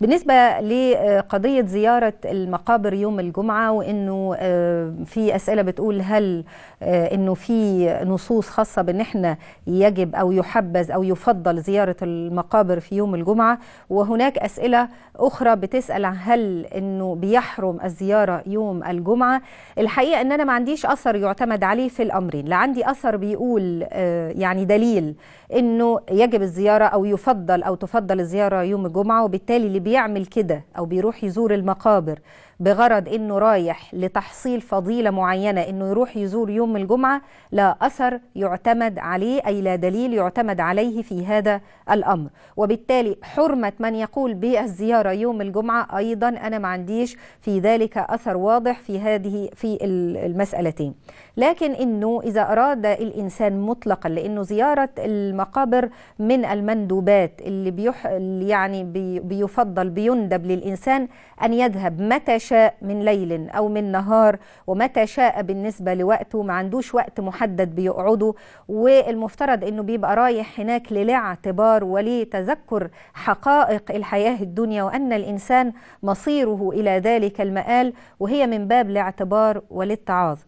بالنسبه لقضيه زياره المقابر يوم الجمعه وانه آه، في اسئله بتقول هل آه، انه في نصوص خاصه بان احنا يجب او يحبذ او يفضل زياره المقابر في يوم الجمعه وهناك اسئله اخرى بتسال هل انه بيحرم الزياره يوم الجمعه الحقيقه ان انا ما عنديش اثر يعتمد عليه في الامرين لا عندي اثر بيقول آه، يعني دليل انه يجب الزياره او يفضل او تفضل الزياره يوم الجمعه وبالتالي اللي بيعمل كده أو بيروح يزور المقابر بغرض إنه رايح لتحصيل فضيلة معينة إنه يروح يزور يوم الجمعة لا أثر يعتمد عليه أي لا دليل يعتمد عليه في هذا الأمر وبالتالي حرمة من يقول بالزيارة يوم الجمعة أيضا أنا ما عنديش في ذلك أثر واضح في هذه في المسألتين لكن إنه إذا أراد الإنسان مطلقا لأنه زيارة المقابر من المندوبات اللي, بيح... يعني بي... بيفضل الضل بيندب للإنسان أن يذهب متى شاء من ليل أو من نهار ومتى شاء بالنسبة لوقته ما عندوش وقت محدد بيقعده والمفترض أنه بيبقى رايح هناك للاعتبار ولتذكر حقائق الحياة الدنيا وأن الإنسان مصيره إلى ذلك المآل وهي من باب الاعتبار وللتعاظ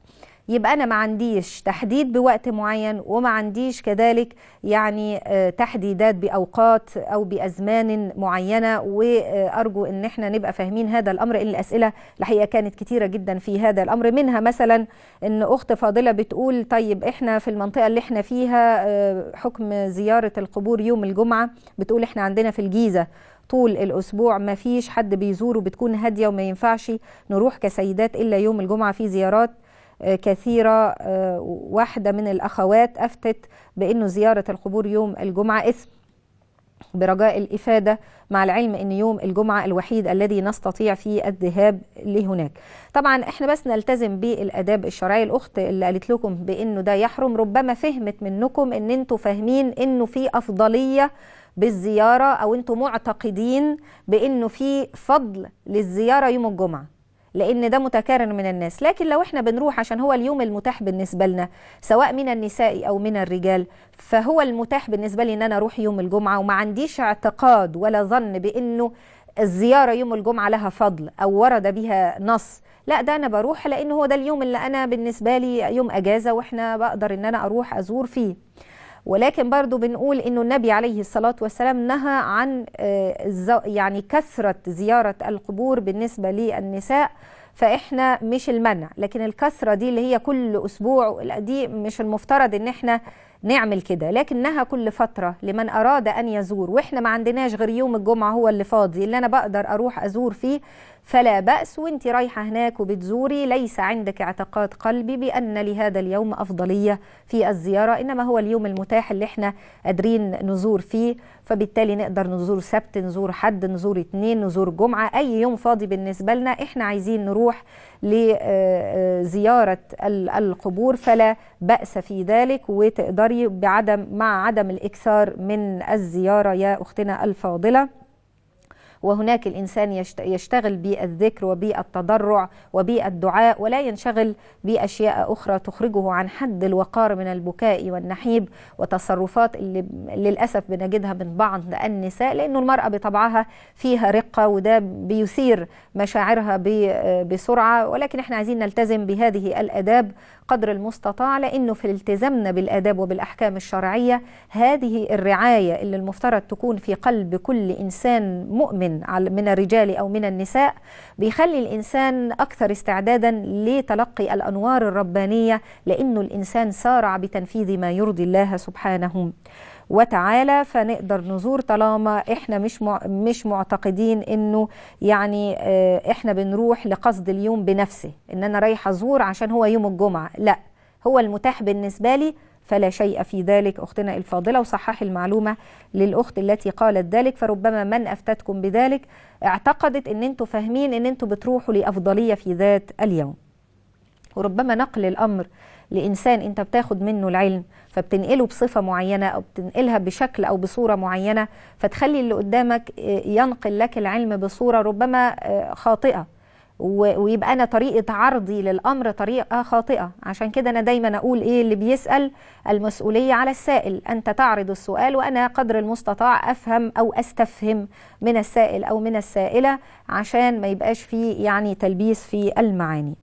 يبقى انا ما عنديش تحديد بوقت معين وما عنديش كذلك يعني آه، تحديدات باوقات او بازمان معينه وارجو ان احنا نبقى فاهمين هذا الامر ان الاسئله الحقيقه كانت كثيره جدا في هذا الامر منها مثلا ان اخت فاضله بتقول طيب احنا في المنطقه اللي احنا فيها آه، حكم زياره القبور يوم الجمعه بتقول احنا عندنا في الجيزه طول الاسبوع ما فيش حد بيزوره بتكون هاديه وما ينفعش نروح كسيدات الا يوم الجمعه في زيارات آه، كثيرة آه، واحدة من الأخوات أفتت بأنه زيارة القبور يوم الجمعة إثم برجاء الإفادة مع العلم أن يوم الجمعة الوحيد الذي نستطيع فيه الذهاب لهناك طبعا احنا بس نلتزم بالأداب الشرعية الأخت اللي قالت لكم بأنه ده يحرم ربما فهمت منكم أن انتوا فاهمين أنه في أفضلية بالزيارة أو انتوا معتقدين بأنه في فضل للزيارة يوم الجمعة لان ده متكرر من الناس لكن لو احنا بنروح عشان هو اليوم المتاح بالنسبه لنا سواء من النساء او من الرجال فهو المتاح بالنسبه لي ان انا اروح يوم الجمعه وما عنديش اعتقاد ولا ظن بانه الزياره يوم الجمعه لها فضل او ورد بها نص لا ده انا بروح لان هو ده اليوم اللي انا بالنسبه لي يوم اجازه واحنا بقدر ان انا اروح ازور فيه ولكن برضو بنقول انه النبي عليه الصلاة والسلام نهى عن آه، يعني كثرة زيارة القبور بالنسبة للنساء فاحنا مش المنع لكن الكثرة دي اللي هي كل اسبوع دي مش المفترض ان احنا نعمل كده لكنها كل فترة لمن أراد أن يزور وإحنا ما عندناش غير يوم الجمعة هو اللي فاضي اللي أنا بقدر أروح أزور فيه فلا بأس وانت رايحة هناك وبتزوري ليس عندك اعتقاد قلبي بأن لهذا اليوم أفضلية في الزيارة إنما هو اليوم المتاح اللي احنا قادرين نزور فيه فبالتالي نقدر نزور سبت نزور حد نزور اتنين نزور جمعة أي يوم فاضي بالنسبة لنا احنا عايزين نروح لزيارة آه، آه، القبور فلا بأس في ذلك وتقدري الطريق بعدم مع عدم الاكثار من الزياره يا اختنا الفاضله وهناك الإنسان يشتغل بالذكر وبالتضرع وبالدعاء ولا ينشغل بأشياء أخرى تخرجه عن حد الوقار من البكاء والنحيب وتصرفات اللي للأسف بنجدها من بعض النساء لأنه المرأة بطبعها فيها رقة وده بيثير مشاعرها بسرعة ولكن احنا عايزين نلتزم بهذه الأداب قدر المستطاع لأنه في التزامنا بالآداب وبالأحكام الشرعية هذه الرعاية اللي المفترض تكون في قلب كل إنسان مؤمن من من الرجال أو من النساء بيخلي الإنسان أكثر استعدادا لتلقي الأنوار الربانية لأنه الإنسان سارع بتنفيذ ما يرضي الله سبحانه وتعالى فنقدر نزور طالما احنا مش مش معتقدين انه يعني آه، احنا بنروح لقصد اليوم بنفسه ان انا رايحه ازور عشان هو يوم الجمعه لا هو المتاح بالنسبه لي فلا شيء في ذلك أختنا الفاضلة وصحح المعلومة للأخت التي قالت ذلك فربما من أفتتكم بذلك اعتقدت أن أنتم فاهمين أن أنتم بتروحوا لأفضلية في ذات اليوم وربما نقل الأمر لإنسان أنت بتاخد منه العلم فبتنقله بصفة معينة أو بتنقلها بشكل أو بصورة معينة فتخلي اللي قدامك آه، ينقل لك العلم بصورة ربما آه، خاطئة ويبقى انا طريقه عرضي للامر طريقه خاطئه عشان كده انا دايما اقول ايه اللي بيسال المسؤوليه على السائل انت تعرض السؤال وانا قدر المستطاع افهم او استفهم من السائل او من السائله عشان ما يبقاش فيه يعني تلبيس في المعاني